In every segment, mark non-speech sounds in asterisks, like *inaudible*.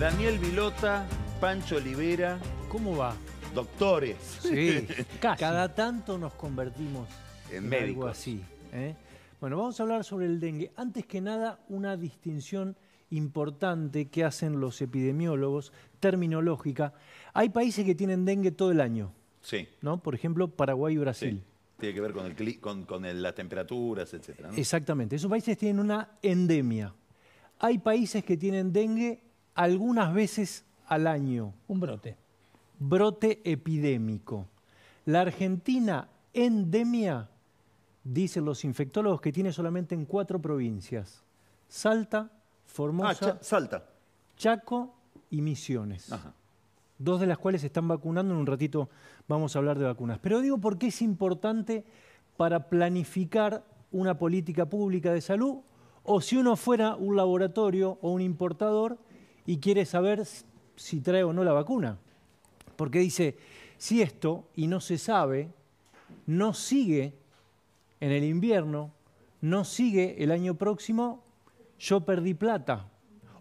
Daniel Vilota, Pancho Olivera. ¿Cómo va? Doctores. Sí, *laughs* Cada tanto nos convertimos en, médico, así. ¿eh? Bueno, vamos a hablar sobre el dengue. Antes que nada, una distinción importante que hacen los epidemiólogos, terminológica. Hay países que tienen dengue todo el año. Sí. ¿No? Por ejemplo, Paraguay y Brasil. Tiene que ver con, el, con, con las temperaturas, etc. Exactamente. Esos países tienen una endemia. Hay países que tienen dengue algunas veces al año. Un brote. Brote epidémico. La Argentina endemia, dicen los infectólogos, que tiene solamente en cuatro provincias. Salta, Formosa, ah, Salta. Chaco y Misiones. Dos de las cuales se están vacunando. En un ratito vamos a hablar de vacunas. Pero digo por qué es importante para planificar una política pública de salud o si uno fuera un laboratorio o un importador y quiere saber si trae o no la vacuna. Porque dice, si esto, y no se sabe, no sigue en el invierno, no sigue el año próximo, yo perdí plata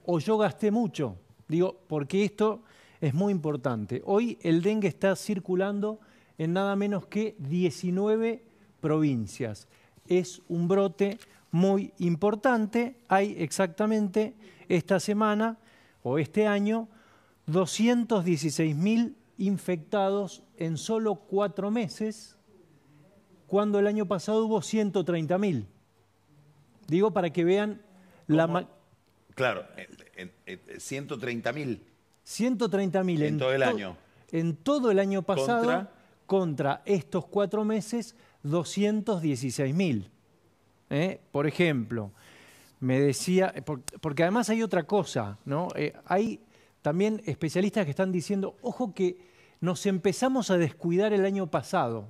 o yo gasté mucho. Digo, porque esto es muy importante. Hoy el dengue está circulando en nada menos que 19 provincias. Es un brote muy importante. Hay exactamente esta semana o este año 216.000 infectados en solo cuatro meses, cuando el año pasado hubo 130.000. Digo para que vean la... Claro, 130.000. 130.000 en, en, todo el año. En todo el año pasado, contra, estos cuatro meses, 216.000. ¿Eh? Por ejemplo, me decía, eh, porque además hay otra cosa, ¿no? Eh, hay también especialistas que están diciendo, ojo que nos empezamos a descuidar el año pasado.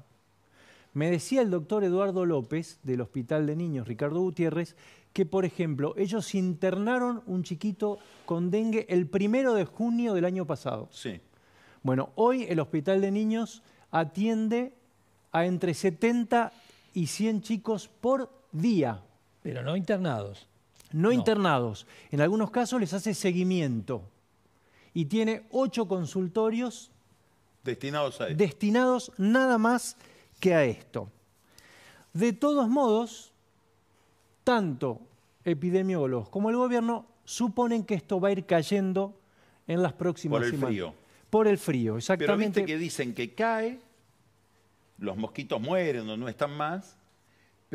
Me decía el doctor Eduardo López del Hospital de Niños Ricardo Gutiérrez que, por ejemplo, ellos internaron un chiquito con dengue el primero de junio del año pasado. Sí. Bueno, hoy el Hospital de Niños atiende a entre 70 y 100 chicos por día. Pero no internados no, internados. En algunos casos les hace seguimiento y tiene ocho consultorios destinados Destinados nada más que a esto. De todos modos, tanto epidemiólogos como el gobierno suponen que esto va a ir cayendo en las próximas semanas. Por el frío. Por el frío, exactamente. Pero viste que dicen que cae, los mosquitos mueren o no están más,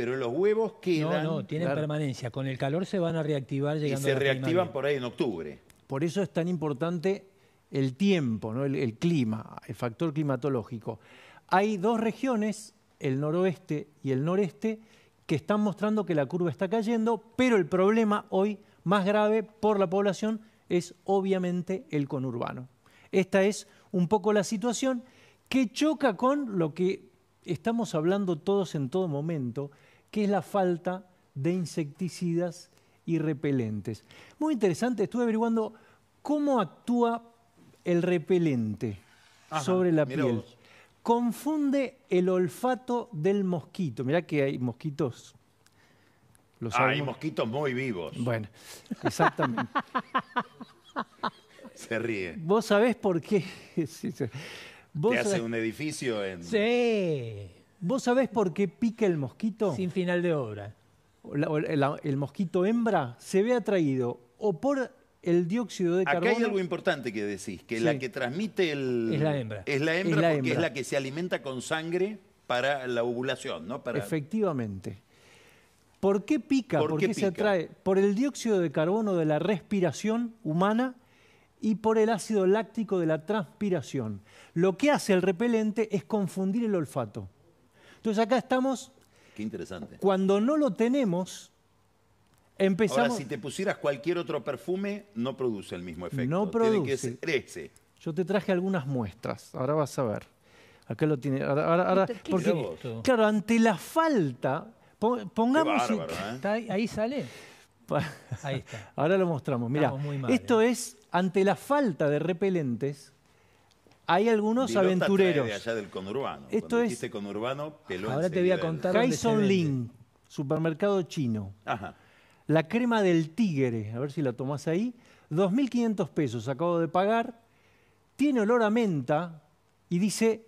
pero los huevos quedan... No, no, tienen permanencia. Con el calor se van a reactivar llegando Y se reactivan por ahí en octubre. Por eso es tan importante el tiempo, el clima, el factor climatológico. Hay dos regiones, el noroeste y el noreste, que están mostrando que la curva está cayendo, pero el problema hoy más grave por la población es obviamente el conurbano. Esta es un poco la situación que choca con lo que estamos hablando todos en todo momento, que es la falta de insecticidas y repelentes. Muy interesante, estuve averiguando cómo actúa el repelente sobre la piel. Confunde el olfato del mosquito. Mirá que hay mosquitos. Los hay mosquitos muy vivos. Bueno, exactamente. *laughs* Se ríe. ¿Vos sabés por qué? *laughs* ¿Vos hace un edificio en... Sí. ¿Vos sabés por qué pica el mosquito? Sin final de obra. el mosquito hembra se ve atraído o por el dióxido de carbono. Acá hay algo importante que decís, que la que transmite el... Es la hembra. Es la hembra porque es la que se alimenta con sangre para la ovulación, ¿no? Efectivamente. ¿Por qué pica? ¿Por, qué, se atrae? Por el dióxido de carbono de la respiración humana y por el ácido láctico de la transpiración. Lo que hace el repelente es confundir el olfato. Entonces acá estamos... Qué interesante. Cuando no lo tenemos, empezamos... Ahora, si te pusieras cualquier otro perfume, no produce el mismo efecto. No produce. Yo te traje algunas muestras, ahora vas a ver. Acá lo tiene. Ahora, ahora, porque, claro, ante la falta, pongamos... ¿eh? ahí, sale. Ahí está. *laughs* Ahora lo mostramos. Mira, esto ¿eh? es ante la falta de repelentes hay algunos aventureros. De allá del conurbano. Esto es. Conurbano, ahora te voy a contar. Kaison Link, supermercado chino. La crema del tigre, a ver si la tomás ahí. 2.500 pesos acabo de pagar. Tiene olor a menta y dice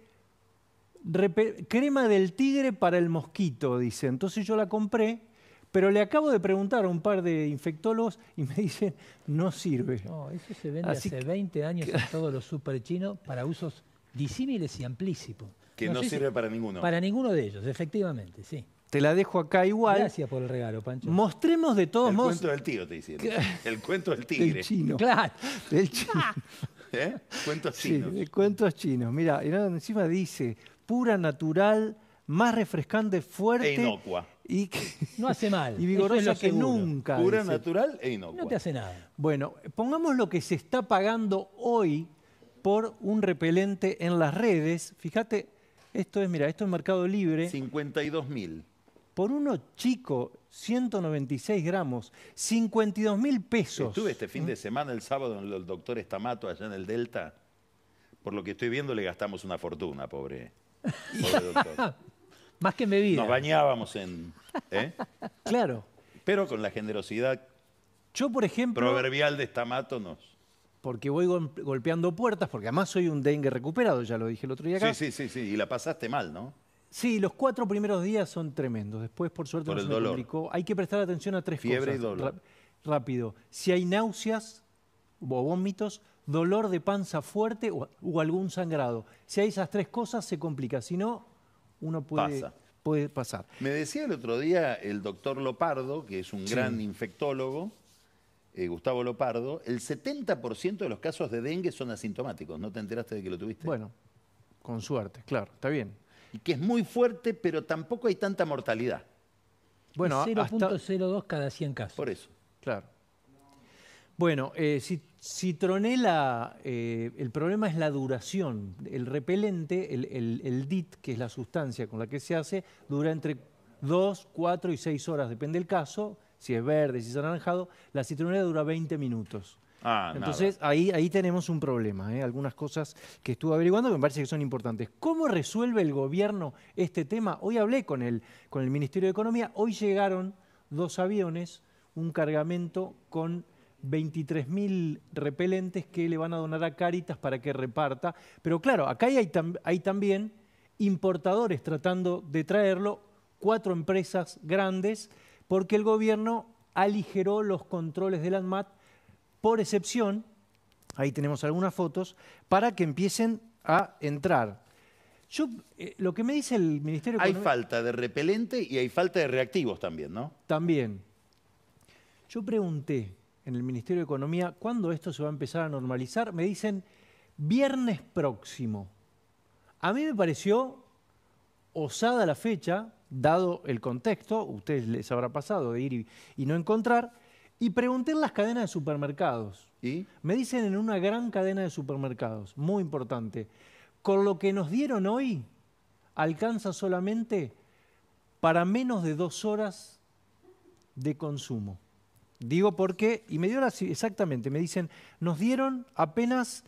crema del tigre para el mosquito, dice. Entonces yo la compré pero le acabo de preguntar a un par de infectólogos y me *laughs* dicen, no sirve. No, eso se vende hace 20 años en todos los super para usos disímiles y amplísimos. Que no, sirve para ninguno. Para ninguno de ellos, efectivamente, sí. Te la dejo acá igual. Gracias por el regalo, Pancho. Mostremos de todos modos... El cuento del tigre, te hicieron. El cuento del tigre. El chino. Claro. chino. *laughs* ¿Eh? Cuentos chinos. Sí, cuentos chinos. Mira, encima dice, pura, natural, más refrescante, fuerte... E inocua. Y *laughs* no hace mal. Y vigorosa que nunca. Pura, natural e inocua. No te hace nada. Bueno, pongamos lo que se está pagando hoy por un repelente en las redes. Fíjate, esto es, mira, esto es Mercado Libre. 52 mil. Por uno chico, 196 gramos, 52 mil pesos. Estuve este fin de mm. semana, el sábado, en el doctor Estamato, allá en el Delta. Por lo que estoy viendo, le gastamos una fortuna, pobre, *laughs* pobre doctor. *laughs* Más que en bebida. Nos bañábamos en... ¿eh? *laughs* claro. Pero con la generosidad yo, por ejemplo... Proverbial de estamátonos. porque voy golpeando puertas, porque además soy un dengue recuperado, ya lo dije el otro día acá. Sí, sí, sí, sí. y la pasaste mal, ¿no? Sí, los cuatro primeros días son tremendos. Después, por suerte, no se complicó. Hay que prestar atención a tres cosas. Fiebre y dolor. rápido. Si hay náuseas o vómitos, dolor de panza fuerte o algún sangrado. Si hay esas tres cosas, se complica. Si no, uno puede, puede pasar. Me decía el otro día el doctor Lopardo, que es un gran infectólogo, eh, Gustavo Lopardo, el 70% de los casos de dengue son asintomáticos. ¿No te enteraste de que lo tuviste? Bueno, con suerte, claro, está bien. Y que es muy fuerte, pero tampoco hay tanta mortalidad. Bueno, 0.02 cada 100 casos. Por eso. Claro. Bueno, eh, citronela, eh, el problema es la duración. El repelente, el, DIT, que es la sustancia con la que se hace, dura entre 2, 4 y 6 horas, depende del caso. Si es verde, si es anaranjado, la citronela dura 20 minutos. Ah, Entonces ahí, ahí tenemos un problema, ¿eh? algunas cosas que estuve averiguando que me parece que son importantes. ¿Cómo resuelve el gobierno este tema? Hoy hablé con el, con el Ministerio de Economía, hoy llegaron dos aviones, un cargamento con 23.000 repelentes que le van a donar a Cáritas para que reparta. Pero claro, acá hay, también importadores tratando de traerlo, cuatro empresas grandes, porque el gobierno aligeró los controles del ANMAT por excepción, ahí tenemos algunas fotos, para que empiecen a entrar. Yo, eh, lo que me dice el Ministerio... Hay falta de repelente y hay falta de reactivos también, ¿no? También. Yo pregunté, en el Ministerio de Economía, ¿cuándo esto se va a empezar a normalizar? Me dicen viernes próximo. A mí me pareció osada la fecha, dado el contexto, ustedes les habrá pasado de ir y, no encontrar, y pregunté en las cadenas de supermercados. ¿Y? Me dicen en una gran cadena de supermercados, muy importante, con lo que nos dieron hoy alcanza solamente para menos de dos horas de consumo. Digo qué? y me dio exactamente, me dicen, nos dieron apenas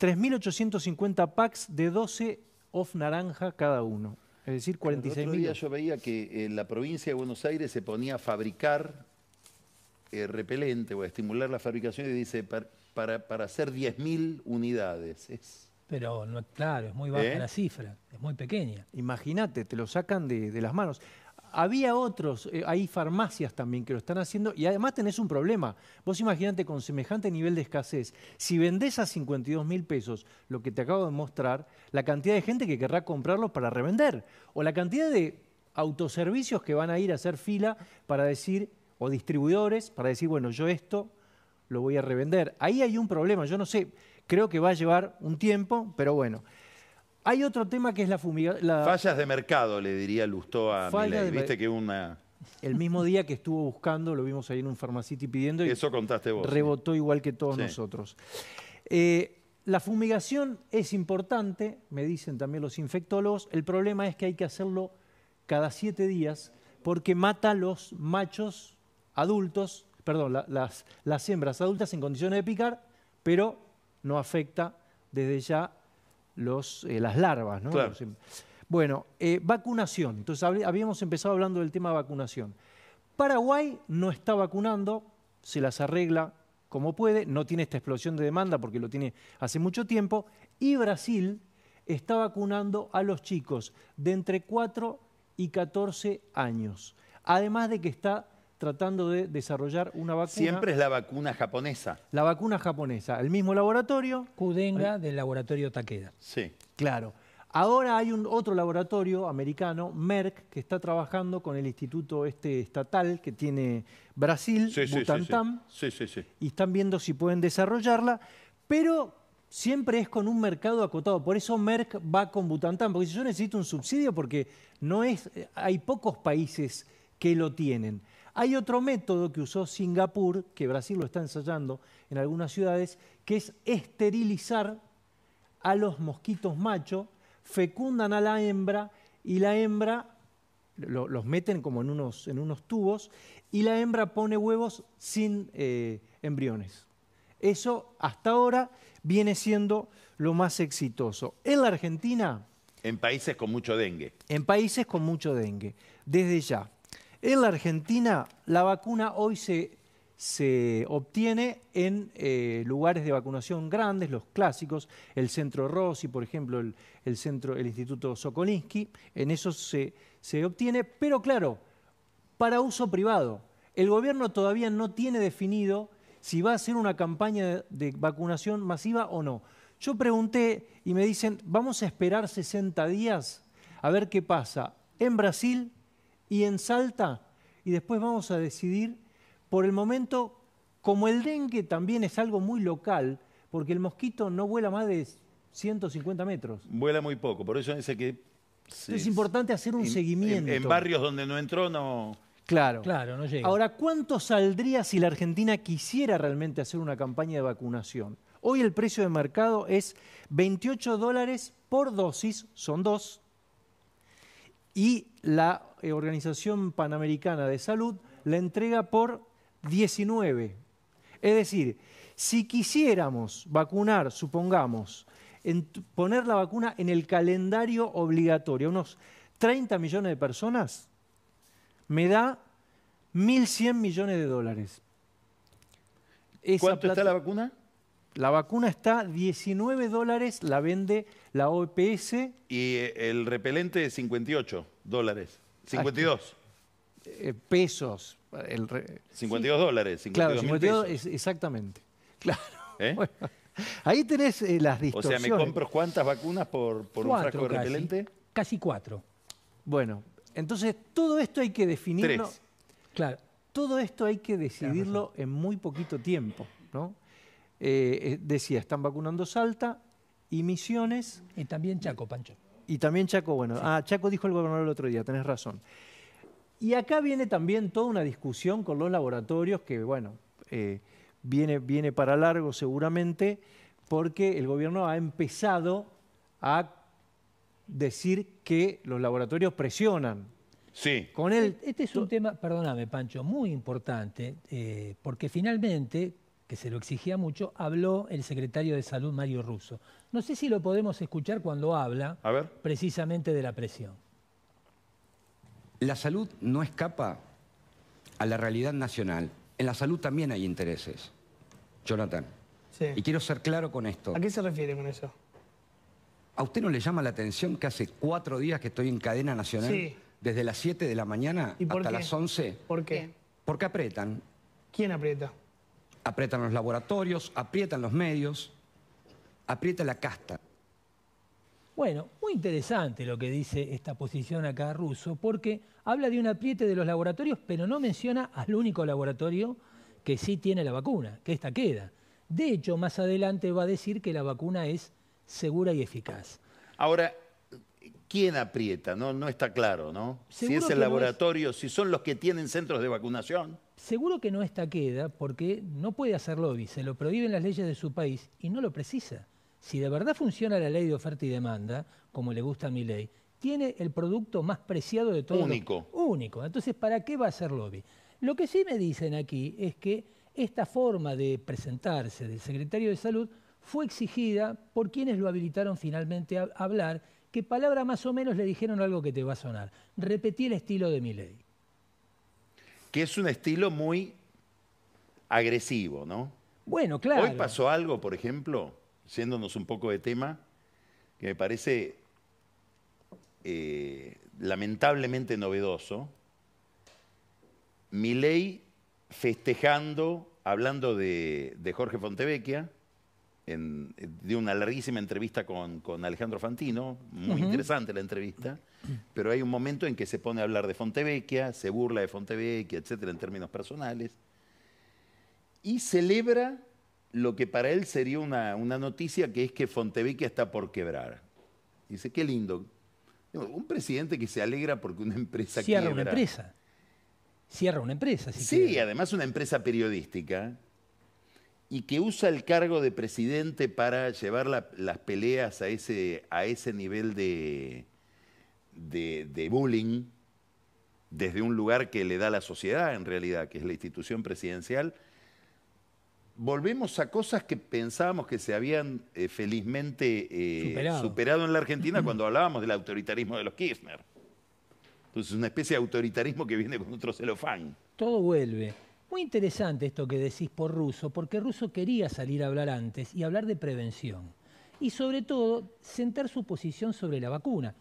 3.850 packs de 12 off naranja cada uno. Es decir, 46 El otro día yo veía que en eh, la provincia de Buenos Aires se ponía a fabricar eh, repelente o a estimular la fabricación y dice para, para, hacer 10.000 unidades. Pero no, claro, es muy baja ¿Eh? la cifra, es muy pequeña. Imagínate, te lo sacan de las manos. Había otros, eh, hay farmacias también que lo están haciendo y además tenés un problema. Vos imagínate con semejante nivel de escasez, si vendés a 52 mil pesos lo que te acabo de mostrar, la cantidad de gente que querrá comprarlo para revender o la cantidad de autoservicios que van a ir a hacer fila para decir, o distribuidores, para decir, bueno, yo esto lo voy a revender. Ahí hay un problema, yo no sé, creo que va a llevar un tiempo, pero bueno. Hay otro tema que es la fumigación. Fallas de mercado, le diría Lustó a Viste que una... El mismo día que estuvo buscando, lo vimos ahí en un farmacity pidiendo. Y Eso contaste vos. Rebotó igual que todos nosotros. Eh, la fumigación es importante, me dicen también los infectólogos. El problema es que hay que hacerlo cada siete días porque mata los machos adultos, perdón, las, las hembras adultas en condiciones de picar, pero no afecta desde ya eh, las larvas. ¿no? Em, bueno, eh, vacunación. Entonces habíamos empezado hablando del tema vacunación. Paraguay no está vacunando, se las arregla como puede, no tiene esta explosión de demanda porque lo tiene hace mucho tiempo, y Brasil está vacunando a los chicos de entre 4 y 14 años, además de que está tratando de desarrollar una vacuna. Siempre es la vacuna japonesa. La vacuna japonesa, el mismo laboratorio. Kudenga del laboratorio Takeda. Sí. Claro. Ahora hay un otro laboratorio americano, Merck, que está trabajando con el instituto este estatal que tiene Brasil, sí, sí, sí, y están viendo si pueden desarrollarla, pero siempre es con un mercado acotado. Por eso Merck va con Butantan, porque si yo necesito un subsidio, porque no es, eh, hay pocos países que lo tienen. Hay otro método que usó Singapur, que Brasil lo está ensayando en algunas ciudades, que es esterilizar a los mosquitos machos, fecundan a la hembra y la hembra los meten como en unos, en unos, tubos y la hembra pone huevos sin eh, embriones. Eso hasta ahora viene siendo lo más exitoso. En la Argentina... En países con mucho dengue. En países con mucho dengue, desde ya. En la Argentina, la vacuna hoy se, obtiene en eh, lugares de vacunación grandes, los clásicos, el Centro Rossi, por ejemplo, el, centro, el Instituto Sokolinsky, en esos se, se obtiene, pero claro, para uso privado. El gobierno todavía no tiene definido si va a hacer una campaña de vacunación masiva o no. Yo pregunté y me dicen, vamos a esperar 60 días a ver qué pasa en Brasil y en Salta, y después vamos a decidir, por el momento, como el dengue también es algo muy local, porque el mosquito no vuela más de 150 metros. Vuela muy poco, por eso dice que... es importante hacer un seguimiento. En, en, barrios donde no entró no... Claro. Claro, no llega. Ahora, ¿cuánto saldría si la Argentina quisiera realmente hacer una campaña de vacunación? Hoy el precio de mercado es 28 dólares por dosis, son dos, y la eh, Organización Panamericana de Salud la entrega por 19. Es decir, si quisiéramos vacunar, supongamos, poner la vacuna en el calendario obligatorio, unos 30 millones de personas, me da 1.100 millones de dólares. ¿Cuánto está la vacuna? La vacuna está 19 dólares, la vende la OPS. Y eh, el repelente de 58 dólares. 52. Eh, pesos. El 52 dólares. 52 claro, exactamente. *laughs* Claro. ¿Eh? ahí tenés eh, las distorsiones. O sea, ¿me compro cuántas vacunas por, por un frasco repelente? Casi cuatro. Bueno, entonces todo esto hay que definirlo. Claro, todo esto hay que decidirlo en muy poquito tiempo, ¿no? decía, están vacunando Salta y Misiones. Y también Chaco, Pancho. Y también Chaco, bueno, ah, Chaco dijo el gobernador el otro día, tenés razón. Y acá viene también toda una discusión con los laboratorios que, bueno, eh, viene, viene para largo seguramente, porque el gobierno ha empezado a decir que los laboratorios presionan. Sí. Con él Este es un tema, perdóname, Pancho, muy importante, eh, porque finalmente que se lo exigía mucho, habló el secretario de Salud, Mario Russo. No sé si lo podemos escuchar cuando habla precisamente de la presión. La salud no escapa a la realidad nacional. En la salud también hay intereses, Jonathan. Sí. Y quiero ser claro con esto. ¿A qué se refiere con eso? ¿A usted no le llama la atención que hace cuatro días que estoy en cadena nacional? Sí. Desde las 7 de la mañana hasta las 11. ¿Por qué? Porque aprietan. ¿Quién aprieta? Aprietan los laboratorios, aprietan los medios, aprieta la casta. Bueno, muy interesante lo que dice esta posición acá ruso, porque habla de un apriete de los laboratorios, pero no menciona al único laboratorio que sí tiene la vacuna, que esta queda. De hecho, más adelante va a decir que la vacuna es segura y eficaz. Ahora, ¿quién aprieta? No, no está claro, ¿no? Si es el laboratorio, si son los que tienen centros de vacunación. Seguro que no está queda porque no puede hacer lobby, se lo prohíben las leyes de su país y no lo precisa. Si de verdad funciona la ley de oferta y demanda, como le gusta a mi ley, tiene el producto más preciado de todo. Único. Único. Entonces, ¿para qué va a hacer lobby? Lo que sí me dicen aquí es que esta forma de presentarse del secretario de Salud fue exigida por quienes lo habilitaron finalmente a hablar, que palabra más o menos le dijeron algo que te va a sonar. Repetí el estilo de mi ley que es un estilo muy agresivo, ¿no? Bueno, claro. Hoy pasó algo, por ejemplo, siéndonos un poco de tema, que me parece eh, lamentablemente novedoso. Milei festejando, hablando de Jorge Fontevecchia, dio de una larguísima entrevista con, Alejandro Fantino, muy interesante la entrevista, pero hay un momento en que se pone a hablar de Fontevecchia, se burla de Fontevecchia, etcétera, en términos personales, y celebra lo que para él sería una, noticia, que es que Fontevecchia está por quebrar. Dice, qué lindo. Un presidente que se alegra porque una empresa Cierra una empresa. Cierra una empresa. Si sí, además una empresa periodística y que usa el cargo de presidente para llevar las peleas a ese, a ese nivel de, de, bullying desde un lugar que le da la sociedad en realidad, que es la institución presidencial, volvemos a cosas que pensábamos que se habían eh, felizmente eh, superado. superado en la Argentina *clears throat* cuando hablábamos del autoritarismo de los Kirchner. Entonces, una especie de autoritarismo que viene con otro celofán. Todo vuelve. Muy interesante esto que decís por Russo, porque Russo quería salir a hablar antes y hablar de prevención. Y sobre todo, sentar su posición sobre la vacuna,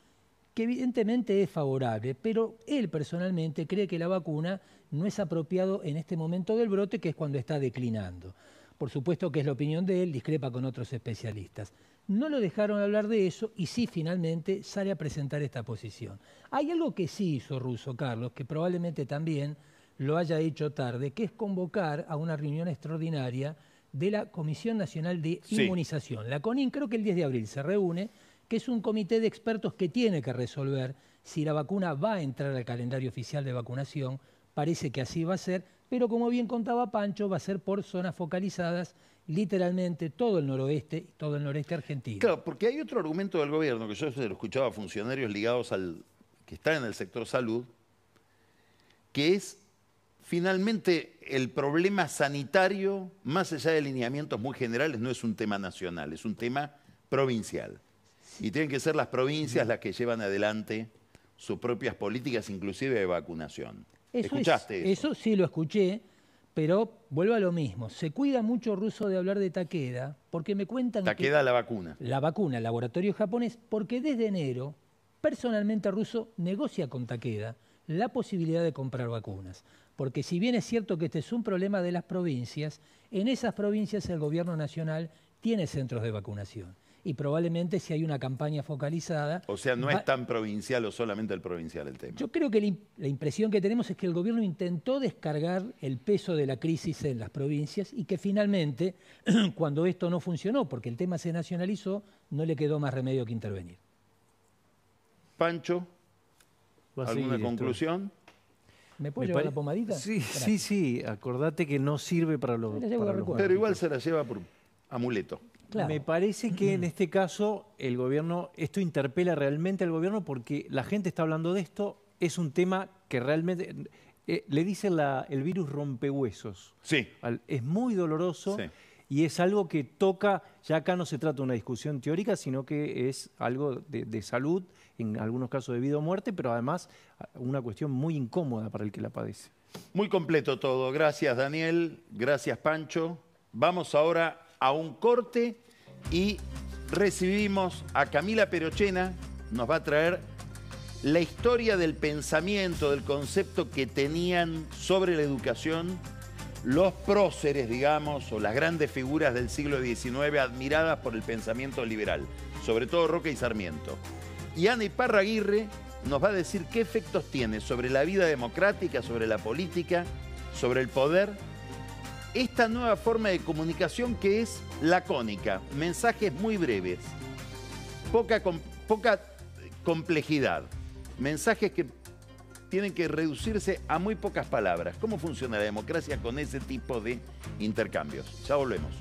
que evidentemente es favorable, pero él personalmente cree que la vacuna no es apropiado en este momento del brote, que es cuando está declinando. Por supuesto que es la opinión de él, discrepa con otros especialistas. No lo dejaron hablar de eso y sí finalmente sale a presentar esta posición. Hay algo que sí hizo Russo, Carlos, que probablemente también lo haya hecho tarde, que es convocar a una reunión extraordinaria de la Comisión Nacional de Inmunización. La CONIN creo que el 10 de abril se reúne, que es un comité de expertos que tiene que resolver si la vacuna va a entrar al calendario oficial de vacunación. Parece que así va a ser, pero como bien contaba Pancho, va a ser por zonas focalizadas, literalmente todo el noroeste y todo el noreste argentino. Claro, porque hay otro argumento del gobierno, que yo se lo escuchaba a funcionarios ligados al que están en el sector salud, que es Finalmente, el problema sanitario, más allá de lineamientos muy generales, no es un tema nacional, es un tema provincial. Y tienen que ser las provincias las que llevan adelante sus propias políticas, inclusive de vacunación. ¿Escuchaste eso? eso? sí lo escuché, pero vuelvo a lo mismo. Se cuida mucho ruso de hablar de Takeda, porque me cuentan Takeda la vacuna. La vacuna, el laboratorio japonés, porque desde enero, personalmente ruso negocia con Takeda la posibilidad de comprar vacunas. Porque si bien es cierto que este es un problema de las provincias, en esas provincias el gobierno nacional tiene centros de vacunación. Y probablemente si hay una campaña focalizada... O sea, no es tan provincial o solamente el provincial el tema. Yo creo que la impresión que tenemos es que el gobierno intentó descargar el peso de la crisis en las provincias y que finalmente, *clears throat* cuando esto no funcionó, porque el tema se nacionalizó, no le quedó más remedio que intervenir. Pancho, ¿alguna conclusión? ¿Me puedo llevar la pomadita? Sí, sí, sí. Acordate que no sirve para los. pero igual se la lleva por amuleto. Me parece que en mm. este caso el gobierno, esto interpela realmente al gobierno porque la gente está hablando de esto, es un tema que realmente eh, le dicen la, el virus rompehuesos. Sí. es muy doloroso. Sí y es algo que toca, ya acá no se trata de una discusión teórica, sino que es algo de, salud, en algunos casos de vida o muerte, pero además ah, una cuestión muy incómoda para el que la padece. Muy completo todo. Gracias Daniel, gracias Pancho. Vamos ahora a un corte y recibimos a Camila Perochena, nos va a traer la historia del pensamiento, del concepto que tenían sobre la educación los próceres, digamos, o las grandes figuras del siglo XIX admiradas por el pensamiento liberal, sobre todo Roca y Sarmiento. Y Ana Iparra Aguirre nos va a decir qué efectos tiene sobre la vida democrática, sobre la política, sobre el poder, esta nueva forma de comunicación que es lacónica, mensajes muy breves, poca, poca eh, complejidad, mensajes que tienen que reducirse a muy pocas palabras. ¿Cómo funciona la democracia con ese tipo de intercambios? Ya volvemos.